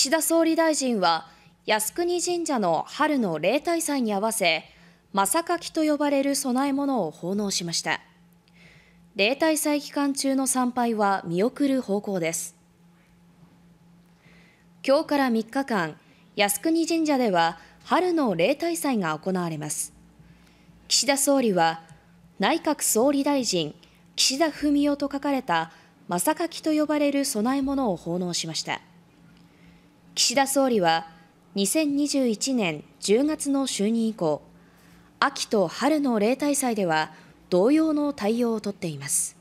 岸田総理大臣は靖国神社の春の例大祭に合わせ真榊と呼ばれる供え物を奉納しました例大祭期間中の参拝は見送る方向です今日から3日間靖国神社では春の例大祭が行われます岸田総理は内閣総理大臣岸田文雄と書かれた真榊と呼ばれる供え物を奉納しました。岸田総理は2021年10月の就任以降、秋と春の例大祭では同様の対応をとっています。